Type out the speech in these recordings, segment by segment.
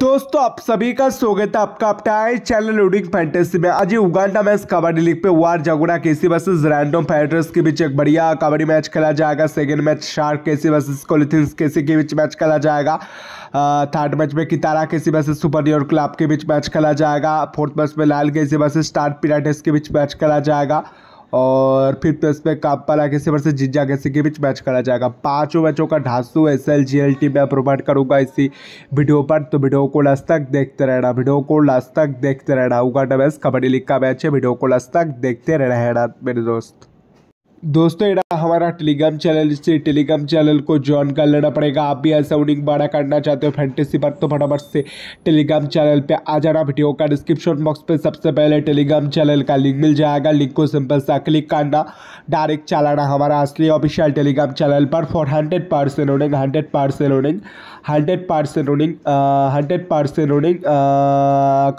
दोस्तों आप सभी का स्वागत है आपका है चैनल लूडिंग फैंटेसी में आज उगांडा मैच कबड्डी लीग पे वार के केसी वर्सेस रैंडम फाइटर्स के बीच एक बढ़िया कबड्डी मैच खेला जाएगा second match shark KC versus कोलिथिन केसी के बीच मैच खेला जाएगा थर्ड मैच में कितारा केसी वर्सेस सुपर न्यूर क्लब के बीच मैच खेला जाएगा फोर्थ मैच में लाल केसी वर्सेज स्टार पिराटेस के बीच मैच खेला जाएगा और फिर प्लस तो पे कापा लाकेसी वर्ष जिज्जा कैसे के बीच मैच करा जाएगा पांचों मैचों का ढांसू S L G L T मैं प्रोवाइड करूँगा इसी वीडियो पर तो वीडियो को लास्ट तक देखते रहना वीडियो को लास्ट तक देखते रहना उगाडा मैच कबड्डी लीग का मैच है वीडियो को लास्ट तक देखते रहना मेरे दोस्त दोस्तों हमारा टेलीग्राम चैनल इससे टेलीग्राम चैनल को ज्वाइन कर लेना पड़ेगा आप भी ऐसा उनिंग बड़ा करना चाहते हो फैंटेसी पर तो फटाफट से टेलीग्राम चैनल पे आ जाना वीडियो का डिस्क्रिप्शन बॉक्स पे सबसे पहले टेलीग्राम चैनल का लिंक मिल जाएगा लिंक को सिंपल सा क्लिक करना डायरेक्ट चलाना हमारा असली ऑफिशियल टेलीग्राम चैनल पर for hundred percent winning hundred percent winning hundred percent winning hundred percent winning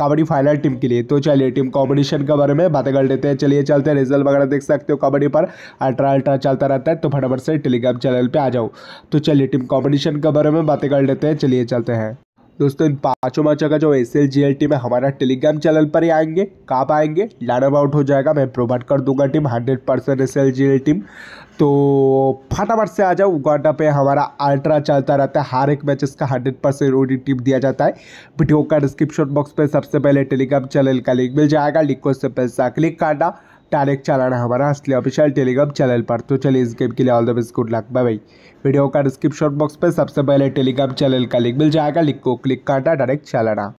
kabaddi final team के लिए तो चलिए टीम कॉम्बिनेशन के बारे में बातें कर लेते हैं चलिए चलते हैं रिजल्ट वगैरह देख सकते हो कबड्डी पर अल्ट्रा अल्ट्रा डालता रहता है तो फटाफट से टेलीग्राम चैनल पर आ जाओ तो चलिए टीम कॉम्पिटिशन के बारे में बातें कर लेते हैं चलिए चलते हैं दोस्तों इन पांचों मैचों का जो S L G L team है हमारा टेलीग्राम चैनल पर ही आएंगे कहाँ आएंगे लाइन आउट हो जाएगा मैं प्रोवाइड कर दूंगा team hundred percent S L G L team तो फटाफट से आ जाओ उगाटा पे हमारा अल्ट्रा चलता रहता है हर एक मैचेस का हंड्रेड परसेंट ओडी टीम दिया जाता है वीडियो का डिस्क्रिप्शन बॉक्स पर सबसे पहले टेलीग्राम चैनल का लिंक मिल जाएगा लिंक को उससे पैसा क्लिक करना डायरेक्ट चलाना हमारा असली ऑफिशियल टेलीग्राम चैनल पर तो चलिए इस गेम के लिए all the best good luck bye bye video का डिस्क्रिप्शन बॉक्स पर सबसे पहले टेलीग्राम चैनल का लिंक मिल जाएगा लिंक को क्लिक करना डायरेक्ट चलाना